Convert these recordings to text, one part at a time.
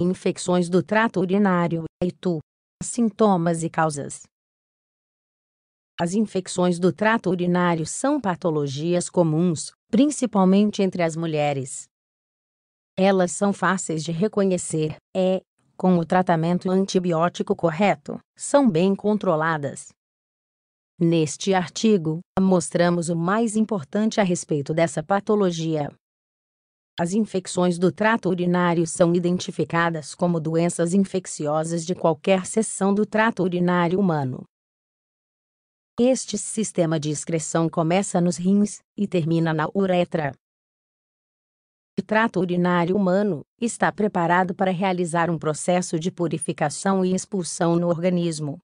infecções do trato urinário, E tu? Sintomas e causas. As infecções do trato urinário são patologias comuns, principalmente entre as mulheres. Elas são fáceis de reconhecer e, é, com o tratamento antibiótico correto, são bem controladas. Neste artigo, mostramos o mais importante a respeito dessa patologia. As infecções do trato urinário são identificadas como doenças infecciosas de qualquer seção do trato urinário humano. Este sistema de excreção começa nos rins e termina na uretra. O trato urinário humano está preparado para realizar um processo de purificação e expulsão no organismo.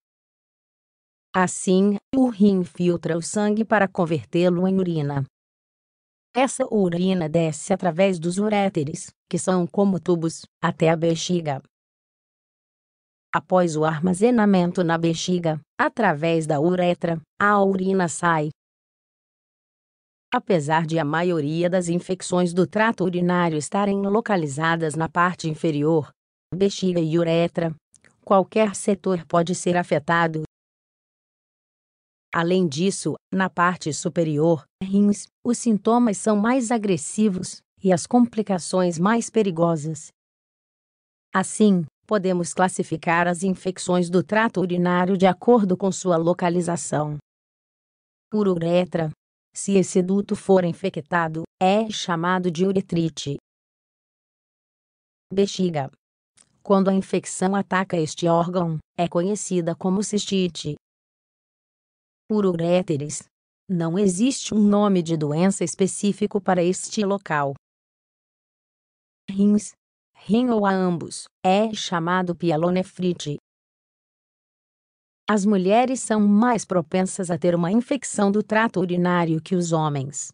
Assim, o rim filtra o sangue para convertê-lo em urina. Essa urina desce através dos uréteres, que são como tubos, até a bexiga. Após o armazenamento na bexiga, através da uretra, a urina sai. Apesar de a maioria das infecções do trato urinário estarem localizadas na parte inferior, bexiga e uretra, qualquer setor pode ser afetado, Além disso, na parte superior, rins, os sintomas são mais agressivos e as complicações mais perigosas. Assim, podemos classificar as infecções do trato urinário de acordo com sua localização. Por uretra, se esse duto for infectado, é chamado de uretrite. Bexiga. Quando a infecção ataca este órgão, é conhecida como cistite por uréteres. Não existe um nome de doença específico para este local. Rins, rim ou a ambos, é chamado pielonefrite. As mulheres são mais propensas a ter uma infecção do trato urinário que os homens.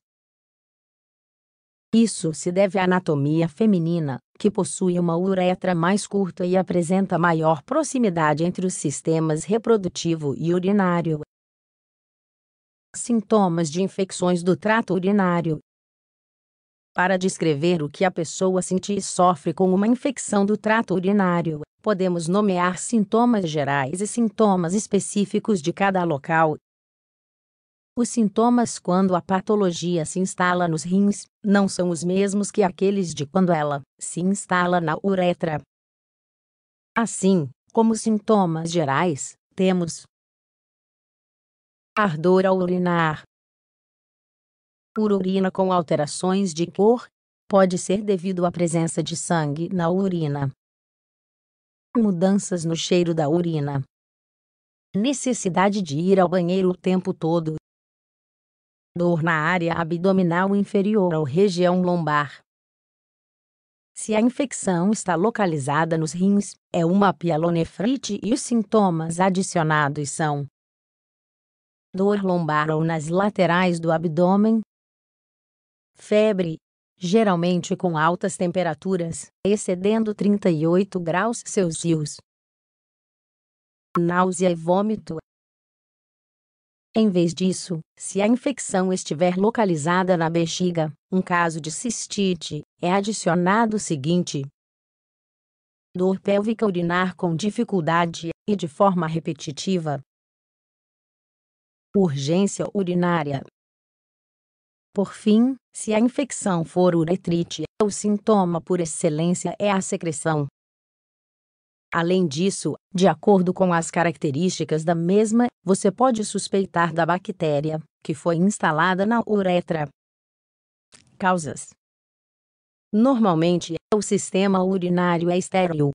Isso se deve à anatomia feminina, que possui uma uretra mais curta e apresenta maior proximidade entre os sistemas reprodutivo e urinário, Sintomas de infecções do trato urinário. Para descrever o que a pessoa sente e sofre com uma infecção do trato urinário, podemos nomear sintomas gerais e sintomas específicos de cada local. Os sintomas quando a patologia se instala nos rins não são os mesmos que aqueles de quando ela se instala na uretra. Assim, como sintomas gerais, temos ardor ao urinar. Por urina com alterações de cor, pode ser devido à presença de sangue na urina. Mudanças no cheiro da urina. Necessidade de ir ao banheiro o tempo todo. Dor na área abdominal inferior ou região lombar. Se a infecção está localizada nos rins, é uma pielonefrite e os sintomas adicionados são dor lombar ou nas laterais do abdômen. Febre, geralmente com altas temperaturas, excedendo 38 graus Celsius. Náusea e vômito. Em vez disso, se a infecção estiver localizada na bexiga, um caso de cistite, é adicionado o seguinte: dor pélvica urinar com dificuldade e de forma repetitiva, urgência urinária. Por fim, se a infecção for uretrite, o sintoma por excelência é a secreção. Além disso, de acordo com as características da mesma, você pode suspeitar da bactéria que foi instalada na uretra. Causas: Normalmente, o sistema urinário é estéril.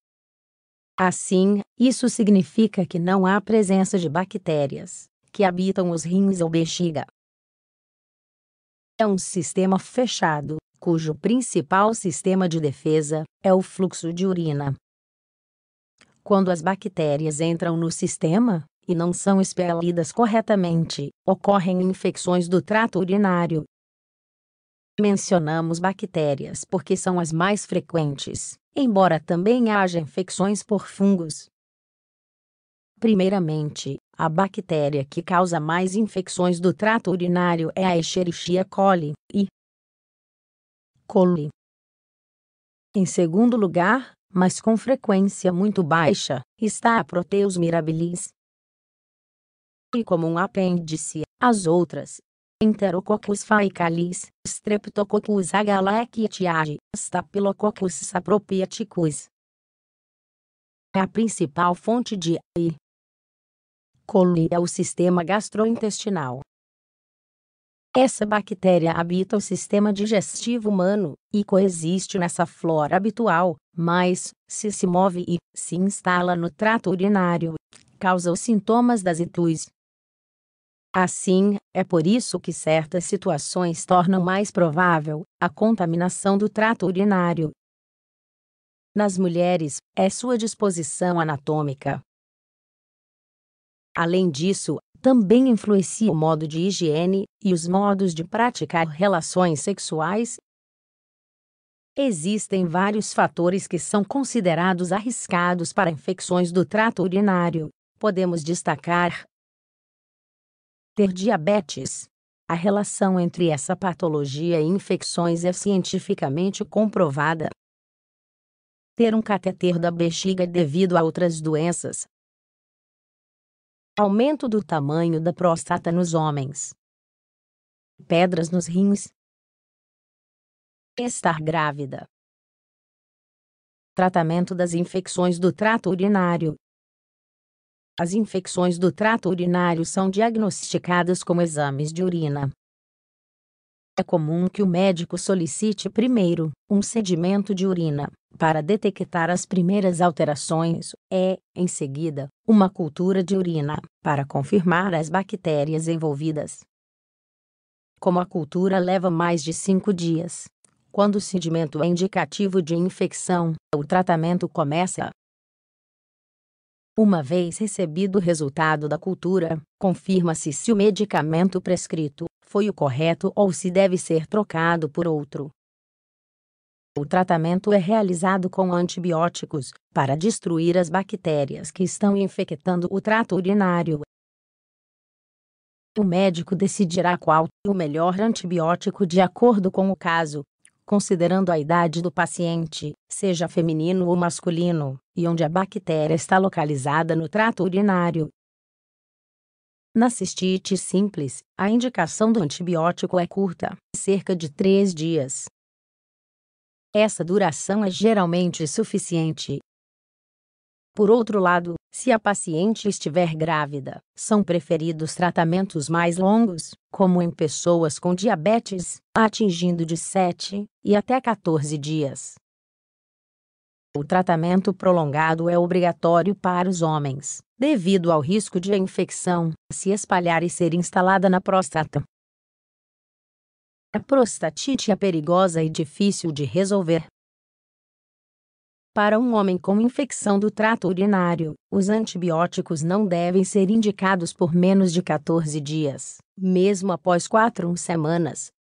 Assim, isso significa que não há presença de bactérias que habitam os rins ou bexiga. É um sistema fechado, cujo principal sistema de defesa é o fluxo de urina. Quando as bactérias entram no sistema e não são expelidas corretamente, ocorrem infecções do trato urinário. Mencionamos bactérias porque são as mais frequentes, embora também haja infecções por fungos, Primeiramente, a bactéria que causa mais infecções do trato urinário é a Escherichia coli, e coli. Em segundo lugar, mas com frequência muito baixa, está a Proteus mirabilis. E como um apêndice, as outras, Enterococcus faecalis, Streptococcus agalactiae, Staphylococcus sapropiaticus. É a principal fonte de e colui ao sistema gastrointestinal. Essa bactéria habita o sistema digestivo humano e coexiste nessa flora habitual, mas, se se move e se instala no trato urinário, causa os sintomas das itus. Assim, é por isso que certas situações tornam mais provável a contaminação do trato urinário. Nas mulheres, é sua disposição anatômica, Além disso, também influencia o modo de higiene e os modos de praticar relações sexuais. Existem vários fatores que são considerados arriscados para infecções do trato urinário. Podemos destacar: ter diabetes. A relação entre essa patologia e infecções é cientificamente comprovada. Ter um cateter da bexiga devido a outras doenças, aumento do tamanho da próstata nos homens, pedras nos rins, estar grávida, tratamento das infecções do trato urinário. As infecções do trato urinário são diagnosticadas com exames de urina. É comum que o médico solicite primeiro um sedimento de urina para detectar as primeiras alterações é, em seguida, uma cultura de urina, para confirmar as bactérias envolvidas. Como a cultura leva mais de cinco dias, quando o sedimento é indicativo de infecção, o tratamento começa. Uma vez recebido o resultado da cultura, confirma-se se o medicamento prescrito foi o correto ou se deve ser trocado por outro. O tratamento é realizado com antibióticos, para destruir as bactérias que estão infectando o trato urinário. O médico decidirá qual o melhor antibiótico de acordo com o caso, considerando a idade do paciente, seja feminino ou masculino, e onde a bactéria está localizada no trato urinário. Na cistite simples, a indicação do antibiótico é curta, cerca de 3 dias, essa duração é geralmente suficiente. Por outro lado, se a paciente estiver grávida, são preferidos tratamentos mais longos, como em pessoas com diabetes, atingindo de 7 e até 14 dias. O tratamento prolongado é obrigatório para os homens, devido ao risco de a infecção se espalhar e ser instalada na próstata. A prostatite é perigosa e difícil de resolver. Para um homem com infecção do trato urinário, os antibióticos não devem ser indicados por menos de 14 dias, mesmo após 4 semanas,